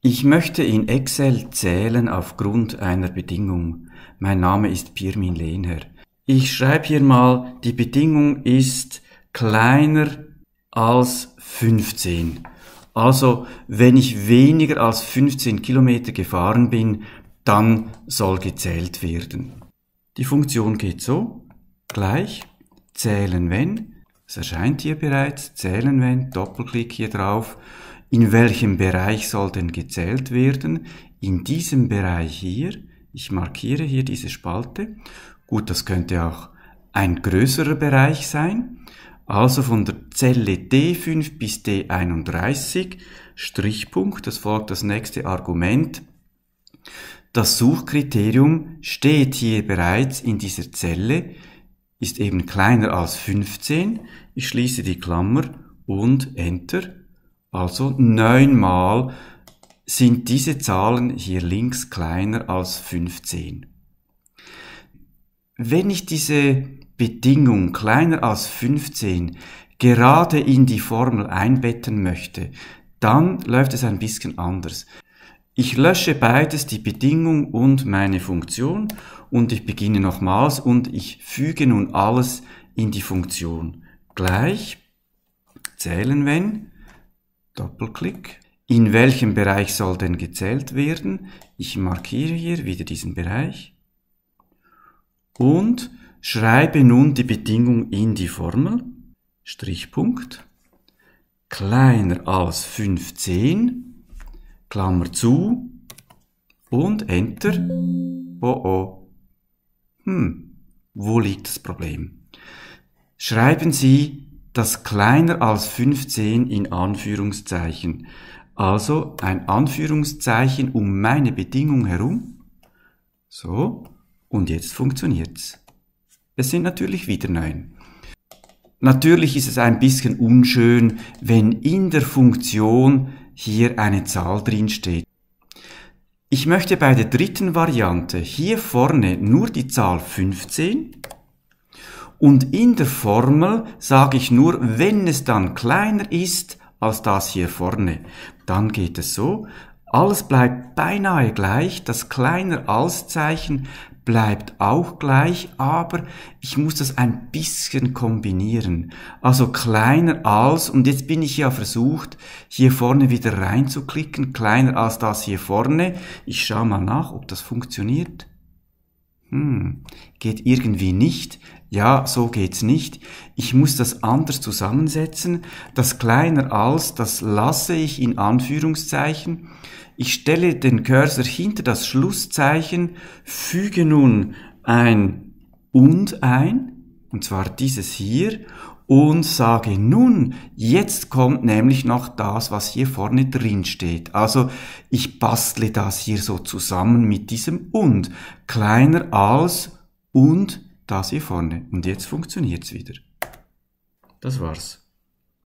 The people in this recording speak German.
Ich möchte in Excel zählen aufgrund einer Bedingung. Mein Name ist Pirmin Lehner. Ich schreibe hier mal, die Bedingung ist kleiner als 15. Also, wenn ich weniger als 15 Kilometer gefahren bin, dann soll gezählt werden. Die Funktion geht so, gleich, zählen wenn, es erscheint hier bereits, zählen wenn, Doppelklick hier drauf, in welchem Bereich soll denn gezählt werden? In diesem Bereich hier, ich markiere hier diese Spalte. Gut, das könnte auch ein größerer Bereich sein. Also von der Zelle D5 bis D31, Strichpunkt, das folgt das nächste Argument. Das Suchkriterium steht hier bereits in dieser Zelle, ist eben kleiner als 15. Ich schließe die Klammer und Enter. Also neunmal sind diese Zahlen hier links kleiner als 15. Wenn ich diese Bedingung kleiner als 15 gerade in die Formel einbetten möchte, dann läuft es ein bisschen anders. Ich lösche beides, die Bedingung und meine Funktion, und ich beginne nochmals und ich füge nun alles in die Funktion. Gleich, zählen wenn, Doppelklick. In welchem Bereich soll denn gezählt werden? Ich markiere hier wieder diesen Bereich und schreibe nun die Bedingung in die Formel. Strichpunkt. Kleiner als 15, Klammer zu und Enter. Oh oh. Hm, wo liegt das Problem? Schreiben Sie das kleiner als 15 in Anführungszeichen. Also ein Anführungszeichen um meine Bedingung herum. So, und jetzt funktioniert's. Es sind natürlich wieder 9. Natürlich ist es ein bisschen unschön, wenn in der Funktion hier eine Zahl drin steht. Ich möchte bei der dritten Variante hier vorne nur die Zahl 15 und in der Formel sage ich nur, wenn es dann kleiner ist als das hier vorne, dann geht es so. Alles bleibt beinahe gleich, das kleiner als Zeichen bleibt auch gleich, aber ich muss das ein bisschen kombinieren. Also kleiner als, und jetzt bin ich ja versucht, hier vorne wieder reinzuklicken, kleiner als das hier vorne. Ich schaue mal nach, ob das funktioniert. Hm, geht irgendwie nicht. Ja, so geht's nicht. Ich muss das anders zusammensetzen. Das kleiner als, das lasse ich in Anführungszeichen. Ich stelle den Cursor hinter das Schlusszeichen, füge nun ein und ein und zwar dieses hier, und sage nun, jetzt kommt nämlich noch das, was hier vorne drin steht. Also ich bastle das hier so zusammen mit diesem und, kleiner als und das hier vorne. Und jetzt funktioniert's wieder. Das war's.